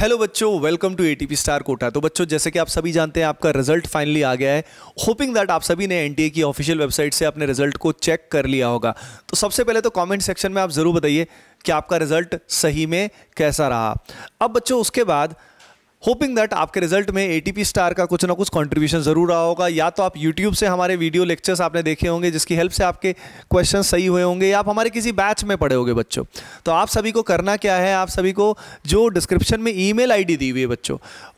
Hello बच्चों welcome to ATP star Kota तो बच्चों जैसे कि आप सभी जानते हैं आपका रिजल्ट फाइनली आ गया है होपिंग दैट आप सभी ने एनटीए की ऑफिशियल वेबसाइट से अपने रिजल्ट को चेक कर लिया होगा तो सबसे पहले तो कमेंट सेक्शन में आप ज़रूर बताइए कि आपका रिजल्ट सही में कैसा रहा अब बच्चों उसके बाद होपिंग दैट आपके रिजल्ट में ए स्टार का कुछ ना कुछ कंट्रीब्यूशन जरूर रहा होगा या तो आप यूट्यूब से हमारे वीडियो लेक्चर्स आपने देखे होंगे जिसकी हेल्प से आपके क्वेश्चन सही हुए होंगे या आप हमारे किसी बैच में पढ़े होंगे बच्चों तो आप सभी को करना क्या है आप सभी को जो डिस्क्रिप्शन में आई डी दी हुई है बच्चों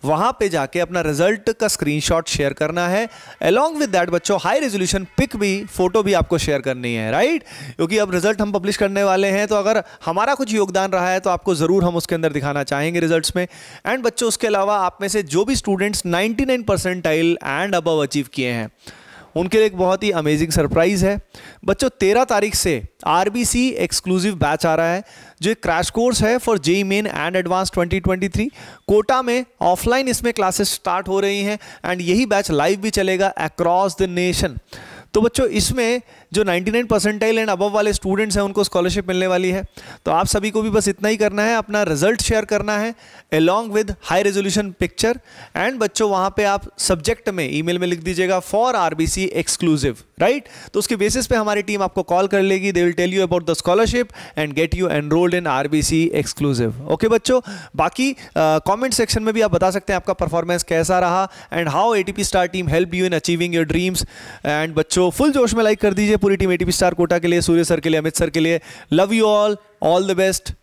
वहाँ पर जाके अपना रिजल्ट का शॉट शेयर करना है अलॉन्ग विद दैट बच्चों हाई रेजोल्यूशन पिक भी फोटो भी आपको शेयर करनी है राइट क्योंकि अब रिजल्ट हम पब्लिश करने वाले हैं तो अगर हमारा कुछ योगदान रहा है तो आपको ज़रूर हम उसके अंदर दिखाना चाहेंगे रिजल्ट में एंड बच्चों उसके अलावा आप में से जो भी students 99 percentile and above achieve किए हैं उनके लिए एक बहुत ही अमेजिंग सरप्राइज़ है बच्चों तेरह तारीख से आर एक्सक्लूसिव बैच आ रहा है जो एक क्रैश कोर्स है for JEE Main and advance 2023 Kota में ऑफलाइन इसमें क्लासेस स्टार्ट हो रही हैं एंड यही बैच लाइव भी चलेगा अक्रॉस द नेशन तो बच्चों इसमें जो 99 परसेंटाइल एंड अबव वाले स्टूडेंट्स हैं उनको स्कॉलरशिप मिलने वाली है तो आप सभी को भी बस इतना ही करना है अपना रिजल्ट शेयर करना है along with high resolution picture and बच्चों वहाँ पे आप सब्जेक्ट में ईमेल में लिख दीजिएगा for R exclusive right right? तो उसके बेसिस पे हमारी टीम आपको कॉल कर लेगी they will tell you about the scholarship and get you enrolled in RBC exclusive okay बच्चों बाकी कमेंट uh, सेक्शन में भी आप बता सकते हैं आपका परफॉर्मेंस कैसा रहा and how ATP star team help you in achieving your dreams and बच्चों फुल जोश में लाइक कर दीजिए पूरी टीम एटीपी स्टार कोटा के लिए सूर्य सर के लिए अमित सर के लिए love you all all the best